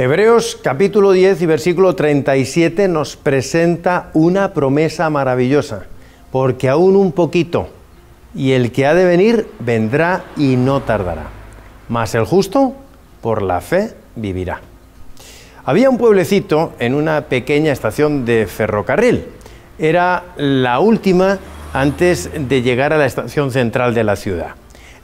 Hebreos capítulo 10 y versículo 37 nos presenta una promesa maravillosa, porque aún un poquito, y el que ha de venir vendrá y no tardará, mas el justo por la fe vivirá. Había un pueblecito en una pequeña estación de ferrocarril, era la última antes de llegar a la estación central de la ciudad.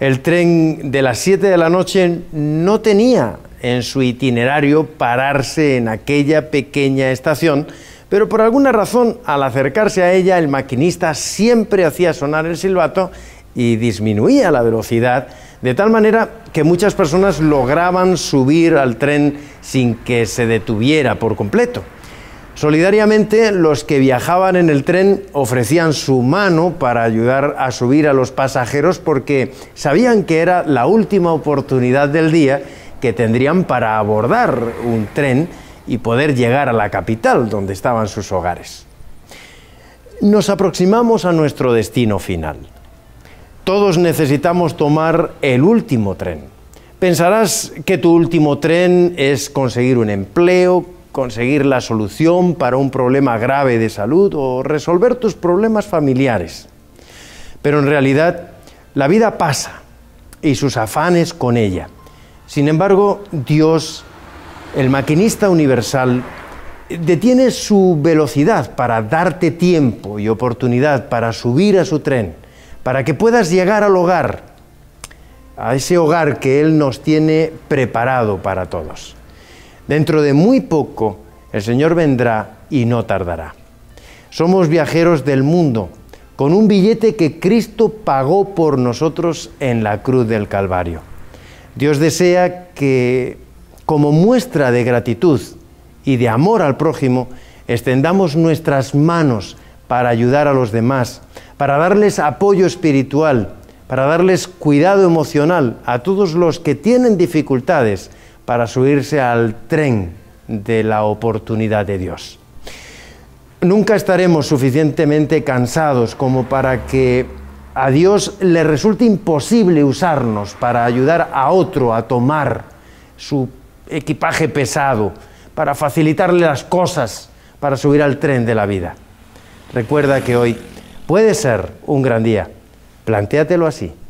El tren de las 7 de la noche no tenía en su itinerario pararse en aquella pequeña estación, pero por alguna razón al acercarse a ella el maquinista siempre hacía sonar el silbato y disminuía la velocidad, de tal manera que muchas personas lograban subir al tren sin que se detuviera por completo. Solidariamente, los que viajaban en el tren ofrecían su mano para ayudar a subir a los pasajeros porque sabían que era la última oportunidad del día que tendrían para abordar un tren y poder llegar a la capital donde estaban sus hogares. Nos aproximamos a nuestro destino final. Todos necesitamos tomar el último tren. Pensarás que tu último tren es conseguir un empleo, conseguir la solución para un problema grave de salud o resolver tus problemas familiares. Pero en realidad la vida pasa y sus afanes con ella. Sin embargo, Dios, el maquinista universal, detiene su velocidad para darte tiempo y oportunidad para subir a su tren, para que puedas llegar al hogar, a ese hogar que Él nos tiene preparado para todos. Dentro de muy poco, el Señor vendrá y no tardará. Somos viajeros del mundo, con un billete que Cristo pagó por nosotros en la cruz del Calvario. Dios desea que, como muestra de gratitud y de amor al prójimo, extendamos nuestras manos para ayudar a los demás, para darles apoyo espiritual, para darles cuidado emocional a todos los que tienen dificultades para subirse al tren de la oportunidad de Dios. Nunca estaremos suficientemente cansados como para que a Dios le resulta imposible usarnos para ayudar a otro a tomar su equipaje pesado, para facilitarle las cosas, para subir al tren de la vida. Recuerda que hoy puede ser un gran día. Plantéatelo así.